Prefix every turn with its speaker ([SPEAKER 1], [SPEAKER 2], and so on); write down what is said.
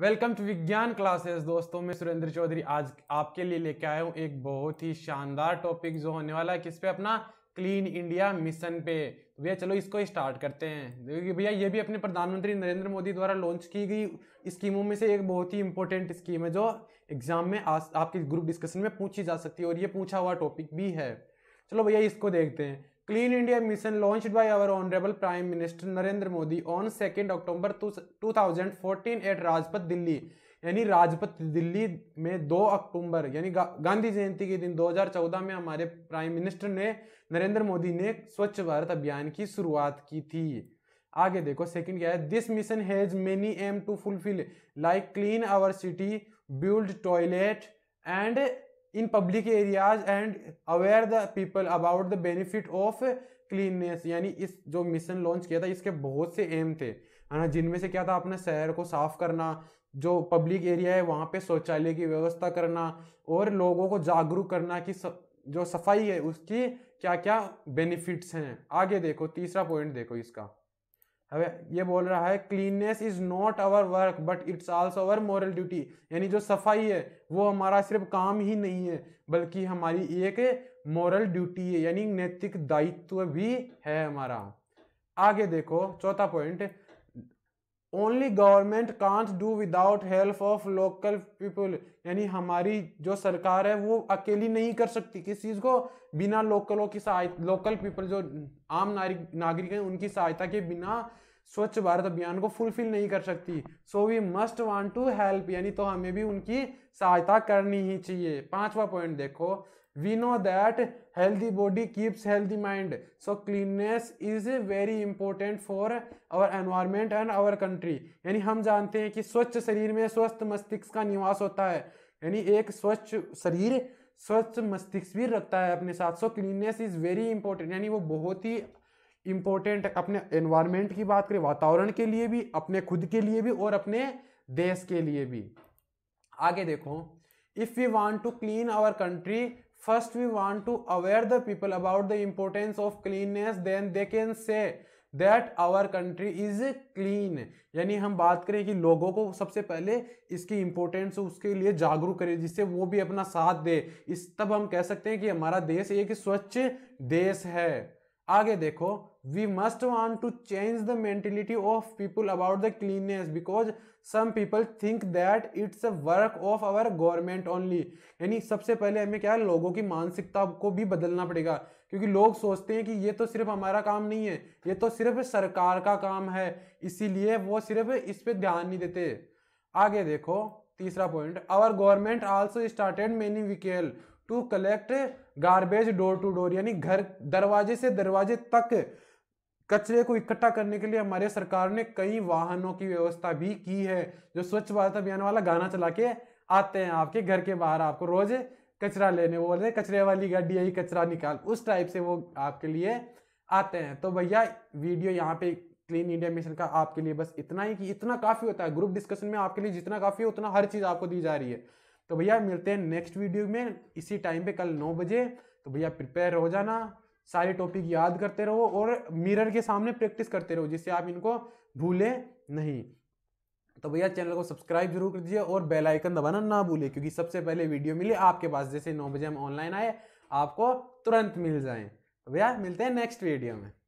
[SPEAKER 1] welcome to विज्ञान classes दोस्तों मैं सुरेंद्र चौधरी आज आपके लिए लेके आया हूँ एक बहुत ही शानदार टॉपिक जो होने वाला है किस पे अपना क्लीन इंडिया मिशन पे तो भैया चलो इसको स्टार्ट करते हैं देखिए भैया ये भी अपने प्रधानमंत्री नरेंद्र मोदी द्वारा लॉन्च की गई स्कीमों में से एक बहुत ही इंपॉर्टेंट स्कीम है जो एग्जाम में आपके ग्रुप डिस्कशन में पूछी जा सकती है और ये पूछा हुआ टॉपिक भी है चलो भैया इसको देखते हैं clean India mission launch by our honourable prime minister Narendra Modi on second October 2014 at Rajpath Delhi यानी राजपथ दिल्ली में 2 अक्टूबर यानी गा, गांधी जयंती के दिन 2014 में हमारे प्राइम मिनिस्टर ने नरेंद्र मोदी ने स्वच्छ भारत अभियान की शुरुआत की थी आगे देखो सेकंड क्या है this mission has many aim to fulfil like clean our city build toilet and in public areas and aware the people about the benefit of cleanness यानी इस जो मिशन लॉन्च किया था इसके बहुत से एम थे है ना जिनमें से क्या था अपने शहर को साफ करना जो पब्लिक एरिया है वहाँ पे शौचालय की व्यवस्था करना और लोगों को जागरूक करना कि स, जो सफाई है उसकी क्या क्या बेनिफिट्स हैं आगे देखो तीसरा पॉइंट देखो इसका अब ये बोल रहा है cleanness is not our work but it's also our moral duty यानी जो सफाई है वो हमारा सिर्फ काम ही नहीं है बल्कि हमारी एक मॉरल ड्यूटी है यानी नैतिक दायित्व भी है हमारा आगे देखो चौथा point only government can't do without help of local people यानी हमारी जो सरकार है वो अकेली नहीं कर सकती किस चीज़ को बिना लोकलों की सहायता लोकल पीपल जो आम नागरिक हैं उनकी सहायता के बिना स्वच्छ भारत अभियान को फुलफिल नहीं कर सकती so we must want to help यानी तो हमें भी उनकी सहायता करनी ही चाहिए पांचवा पॉइंट देखो we know that healthy body keeps healthy mind so cleanness is very important for our environment and our country यानी हम जानते हैं कि स्वच्छ शरीर में स्वस्थ मस्तिष्क का निवास होता है यानी एक स्वच्छ शरीर स्वच्छ मस्तिष्क भी रखता है अपने साथ so cleanness is very important यानी वो बहुत ही इंपॉर्टेंट अपने एनवायरमेंट की बात करें वातावरण के लिए भी अपने खुद के लिए भी और अपने देश के लिए भी आगे देखो if you want to clean our country first we want to aware the people about the importance of cleanness then they can say that our country is clean यानी हम बात करें कि लोगों को सबसे पहले इसकी इम्पोर्टेंस उसके लिए जागरूक करें जिससे वो भी अपना साथ दे इस तब हम कह सकते हैं कि हमारा देश एक स्वच्छ देश है आगे देखो we must want to change the mentality of people about the cleanness because some people think that it's a work of our government only यानी सबसे पहले हमें क्या है लोगों की मानसिकता को भी बदलना पड़ेगा क्योंकि लोग सोचते हैं कि ये तो सिर्फ हमारा काम नहीं है ये तो सिर्फ सरकार का काम है इसीलिए वो सिर्फ इस पर ध्यान नहीं देते आगे देखो तीसरा point our government also started many vehicle to collect garbage door to door यानी घर दरवाजे से दरवाजे तक कचरे को इकट्ठा करने के लिए हमारे सरकार ने कई वाहनों की व्यवस्था भी की है जो स्वच्छ भारत अभियान वाला गाना चला के आते हैं आपके घर के बाहर आपको रोज कचरा लेने वो बोलते कचरे वाली गाड़ी आई कचरा निकाल उस टाइप से वो आपके लिए आते हैं तो भैया वीडियो यहाँ पे क्लीन इंडिया मिशन का आपके लिए बस इतना ही कि इतना काफी होता है ग्रुप डिस्कशन में आपके लिए जितना काफी है उतना हर चीज आपको दी जा रही है तो भैया मिलते हैं नेक्स्ट वीडियो में इसी टाइम पे कल नौ बजे तो भैया प्रिपेयर हो जाना सारे टॉपिक याद करते रहो और मिरर के सामने प्रैक्टिस करते रहो जिससे आप इनको भूले नहीं तो भैया चैनल को सब्सक्राइब जरूर कर दीजिए और बेल आइकन दबाना ना भूले क्योंकि सबसे पहले वीडियो मिले आपके पास जैसे नौ बजे हम ऑनलाइन आए आपको तुरंत मिल जाए तो भैया मिलते हैं नेक्स्ट वीडियो में